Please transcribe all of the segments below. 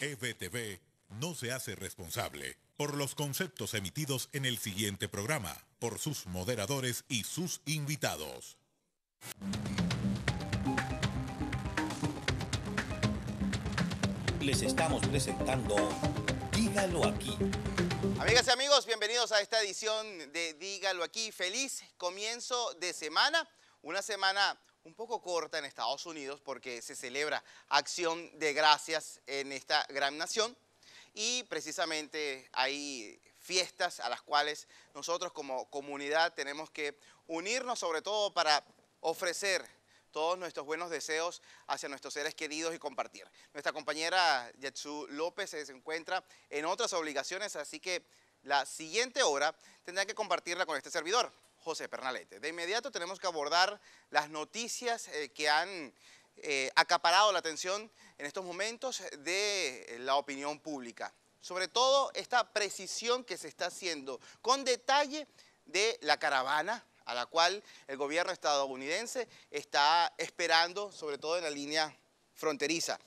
EBTV no se hace responsable por los conceptos emitidos en el siguiente programa, por sus moderadores y sus invitados. Les estamos presentando Dígalo aquí. Amigas y amigos, bienvenidos a esta edición de Dígalo aquí. Feliz comienzo de semana, una semana un poco corta en Estados Unidos porque se celebra acción de gracias en esta gran nación y precisamente hay fiestas a las cuales nosotros como comunidad tenemos que unirnos sobre todo para ofrecer todos nuestros buenos deseos hacia nuestros seres queridos y compartir. Nuestra compañera Yatsu López se encuentra en otras obligaciones, así que la siguiente hora tendrá que compartirla con este servidor. José Pernalete. De inmediato tenemos que abordar las noticias eh, que han eh, acaparado la atención en estos momentos de eh, la opinión pública. Sobre todo esta precisión que se está haciendo con detalle de la caravana a la cual el gobierno estadounidense está esperando, sobre todo en la línea fronteriza.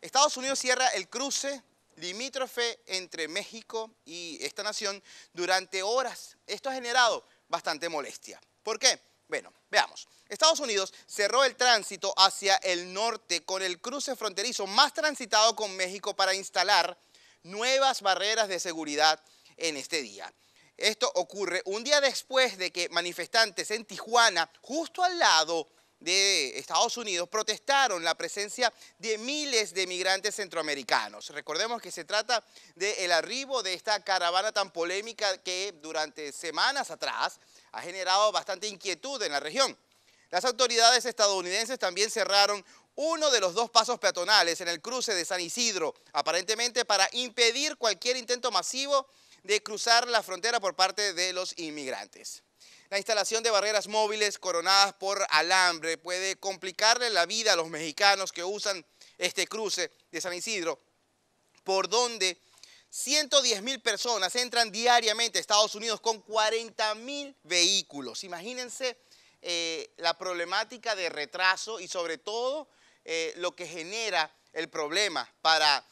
Estados Unidos cierra el cruce limítrofe entre México y esta nación durante horas. Esto ha generado bastante molestia. ¿Por qué? Bueno, veamos. Estados Unidos cerró el tránsito hacia el norte con el cruce fronterizo más transitado con México para instalar nuevas barreras de seguridad en este día. Esto ocurre un día después de que manifestantes en Tijuana, justo al lado de Estados Unidos protestaron la presencia de miles de migrantes centroamericanos. Recordemos que se trata del arribo de esta caravana tan polémica que durante semanas atrás ha generado bastante inquietud en la región. Las autoridades estadounidenses también cerraron uno de los dos pasos peatonales en el cruce de San Isidro, aparentemente para impedir cualquier intento masivo de cruzar la frontera por parte de los inmigrantes. La instalación de barreras móviles coronadas por alambre puede complicarle la vida a los mexicanos que usan este cruce de San Isidro, por donde 110 mil personas entran diariamente a Estados Unidos con 40 mil vehículos. Imagínense eh, la problemática de retraso y sobre todo eh, lo que genera el problema para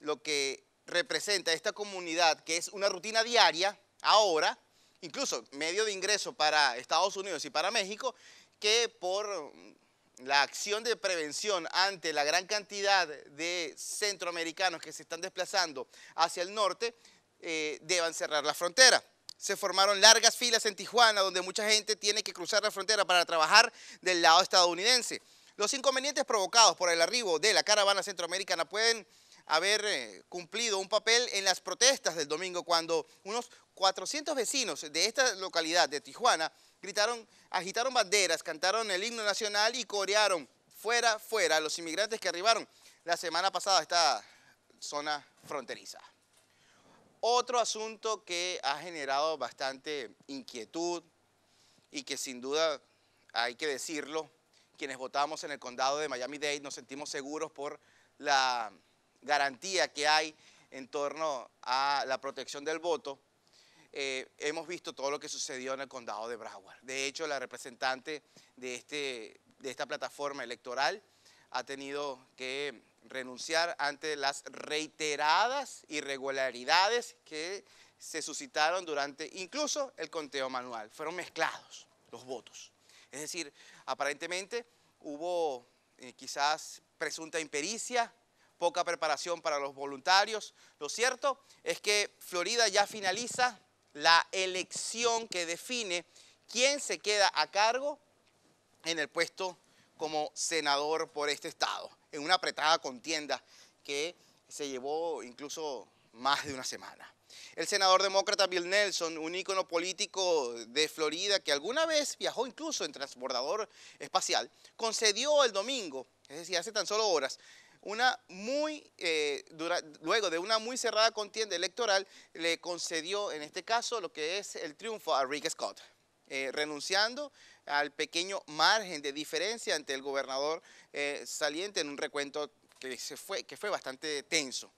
lo que representa esta comunidad, que es una rutina diaria ahora, incluso medio de ingreso para Estados Unidos y para México, que por mm, la acción de prevención ante la gran cantidad de centroamericanos que se están desplazando hacia el norte, eh, deban cerrar la frontera. Se formaron largas filas en Tijuana, donde mucha gente tiene que cruzar la frontera para trabajar del lado estadounidense. Los inconvenientes provocados por el arribo de la caravana centroamericana pueden haber eh, cumplido un papel en las protestas del domingo cuando unos 400 vecinos de esta localidad de Tijuana gritaron, agitaron banderas, cantaron el himno nacional y corearon fuera, fuera a los inmigrantes que arribaron la semana pasada a esta zona fronteriza. Otro asunto que ha generado bastante inquietud y que sin duda hay que decirlo, quienes votamos en el condado de Miami-Dade nos sentimos seguros por la garantía que hay en torno a la protección del voto, eh, hemos visto todo lo que sucedió en el condado de Broward. De hecho, la representante de, este, de esta plataforma electoral ha tenido que renunciar ante las reiteradas irregularidades que se suscitaron durante incluso el conteo manual. Fueron mezclados los votos. Es decir, aparentemente hubo eh, quizás presunta impericia, poca preparación para los voluntarios. Lo cierto es que Florida ya finaliza la elección que define quién se queda a cargo en el puesto como senador por este estado, en una apretada contienda que se llevó incluso más de una semana. El senador demócrata Bill Nelson, un ícono político de Florida que alguna vez viajó incluso en transbordador espacial, concedió el domingo, es decir, hace tan solo horas, una muy, eh, luego de una muy cerrada contienda electoral, le concedió en este caso lo que es el triunfo a Rick Scott, eh, renunciando al pequeño margen de diferencia ante el gobernador eh, saliente en un recuento que, se fue, que fue bastante tenso.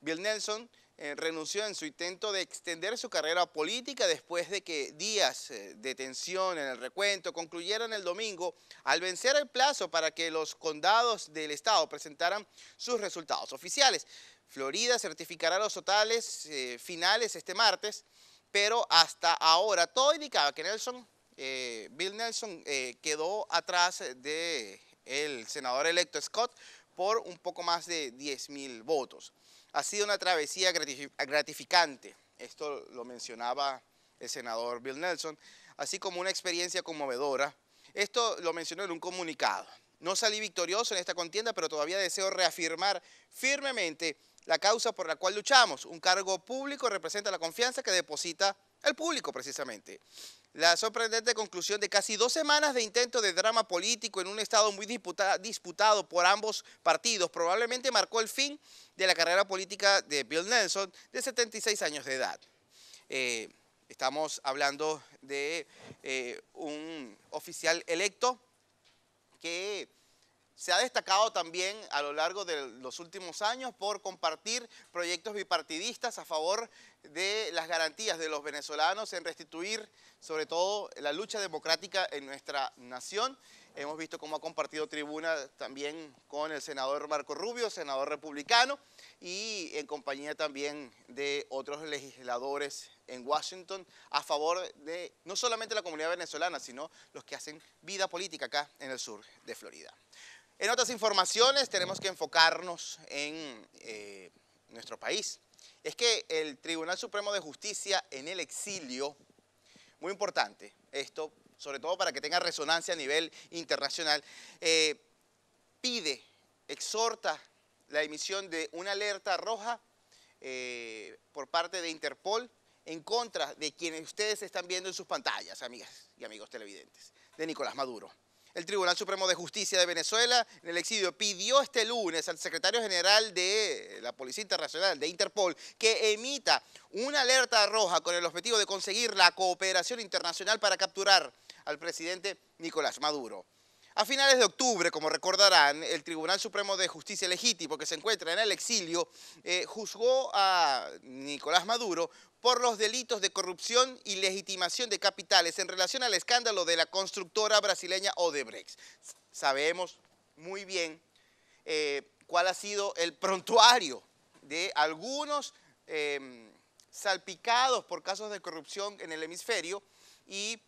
Bill Nelson eh, renunció en su intento de extender su carrera política después de que días eh, de tensión en el recuento concluyeran el domingo al vencer el plazo para que los condados del estado presentaran sus resultados oficiales. Florida certificará los totales eh, finales este martes, pero hasta ahora todo indicaba que Nelson, Bill Nelson quedó atrás de el senador electo Scott por un poco más de 10 mil votos. Ha sido una travesía gratificante, esto lo mencionaba el senador Bill Nelson, así como una experiencia conmovedora. Esto lo mencionó en un comunicado. No salí victorioso en esta contienda, pero todavía deseo reafirmar firmemente la causa por la cual luchamos. Un cargo público representa la confianza que deposita el público precisamente. La sorprendente conclusión de casi dos semanas de intento de drama político en un estado muy disputado por ambos partidos probablemente marcó el fin de la carrera política de Bill Nelson de 76 años de edad. Eh, estamos hablando de eh, un oficial electo que se ha destacado también a lo largo de los últimos años por compartir proyectos bipartidistas a favor de las garantías de los venezolanos en restituir sobre todo la lucha democrática en nuestra nación. Hemos visto cómo ha compartido tribuna también con el senador Marco Rubio, senador republicano, y en compañía también de otros legisladores en Washington a favor de no solamente la comunidad venezolana, sino los que hacen vida política acá en el sur de Florida. En otras informaciones tenemos que enfocarnos en eh, nuestro país. Es que el Tribunal Supremo de Justicia en el exilio, muy importante esto, sobre todo para que tenga resonancia a nivel internacional, eh, pide, exhorta la emisión de una alerta roja eh, por parte de Interpol en contra de quienes ustedes están viendo en sus pantallas, amigas y amigos televidentes, de Nicolás Maduro. El Tribunal Supremo de Justicia de Venezuela, en el exilio, pidió este lunes al secretario general de la Policía Internacional, de Interpol, que emita una alerta roja con el objetivo de conseguir la cooperación internacional para capturar al presidente Nicolás Maduro. A finales de octubre, como recordarán, el Tribunal Supremo de Justicia Legítimo, que se encuentra en el exilio, eh, juzgó a Nicolás Maduro por los delitos de corrupción y legitimación de capitales en relación al escándalo de la constructora brasileña Odebrecht. Sabemos muy bien eh, cuál ha sido el prontuario de algunos em, salpicados por casos de corrupción en el hemisferio y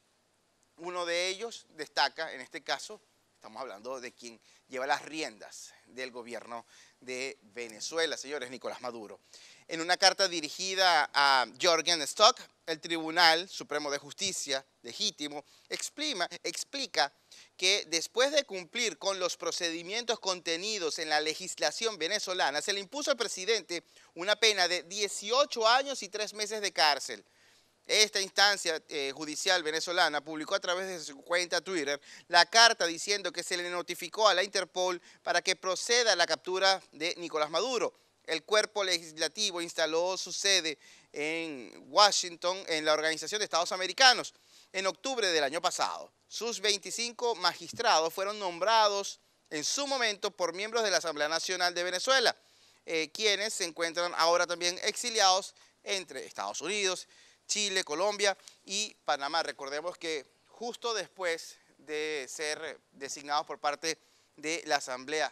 uno de ellos destaca, en este caso, Estamos hablando de quien lleva las riendas del gobierno de Venezuela, señores, Nicolás Maduro. En una carta dirigida a Jorgen Stock, el Tribunal Supremo de Justicia legítimo explica, explica que después de cumplir con los procedimientos contenidos en la legislación venezolana, se le impuso al presidente una pena de 18 años y 3 meses de cárcel esta instancia eh, judicial venezolana publicó a través de su cuenta Twitter la carta diciendo que se le notificó a la Interpol para que proceda la captura de Nicolás Maduro. El cuerpo legislativo instaló su sede en Washington en la Organización de Estados Americanos en octubre del año pasado. Sus 25 magistrados fueron nombrados en su momento por miembros de la Asamblea Nacional de Venezuela, eh, quienes se encuentran ahora también exiliados entre Estados Unidos Chile, Colombia y Panamá. Recordemos que justo después de ser designados por parte de la Asamblea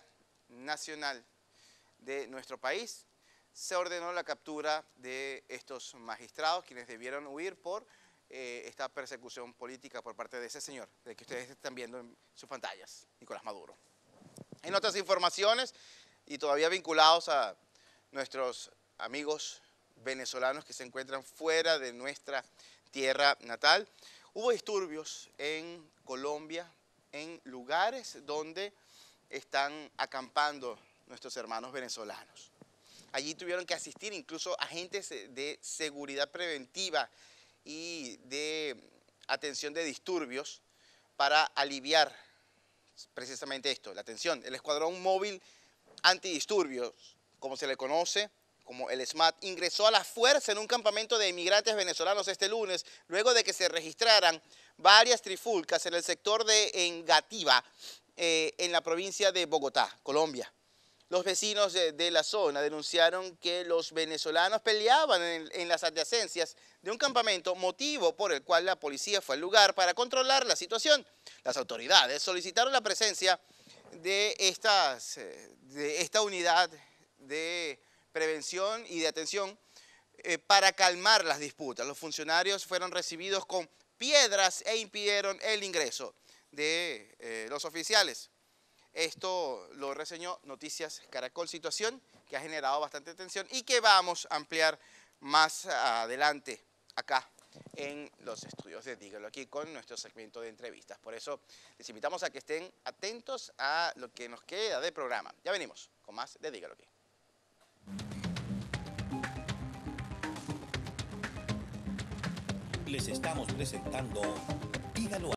Nacional de nuestro país, se ordenó la captura de estos magistrados, quienes debieron huir por eh, esta persecución política por parte de ese señor, de que ustedes están viendo en sus pantallas, Nicolás Maduro. En otras informaciones, y todavía vinculados a nuestros amigos venezolanos que se encuentran fuera de nuestra tierra natal. Hubo disturbios en Colombia, en lugares donde están acampando nuestros hermanos venezolanos. Allí tuvieron que asistir incluso agentes de seguridad preventiva y de atención de disturbios para aliviar precisamente esto, la atención. El escuadrón móvil antidisturbios, como se le conoce, como el SMAT, ingresó a la fuerza en un campamento de inmigrantes venezolanos este lunes, luego de que se registraran varias trifulcas en el sector de Engativa, eh, en la provincia de Bogotá, Colombia. Los vecinos de, la zona denunciaron que los venezolanos peleaban en, en, las adyacencias de un campamento, motivo por el cual la policía fue al lugar para controlar la situación. Las autoridades solicitaron la presencia de, estas, eh, de esta unidad de prevención y de atención eh, para calmar las disputas. Los funcionarios fueron recibidos con piedras e impidieron el ingreso de eh, los oficiales. Esto lo reseñó Noticias Caracol, situación que ha generado bastante tensión y que vamos a ampliar más adelante acá en los estudios de Dígalo aquí con nuestro segmento de entrevistas. Por eso les invitamos a que estén atentos a lo que nos queda de programa. Ya venimos con más de Dígalo aquí. les estamos presentando Dígalo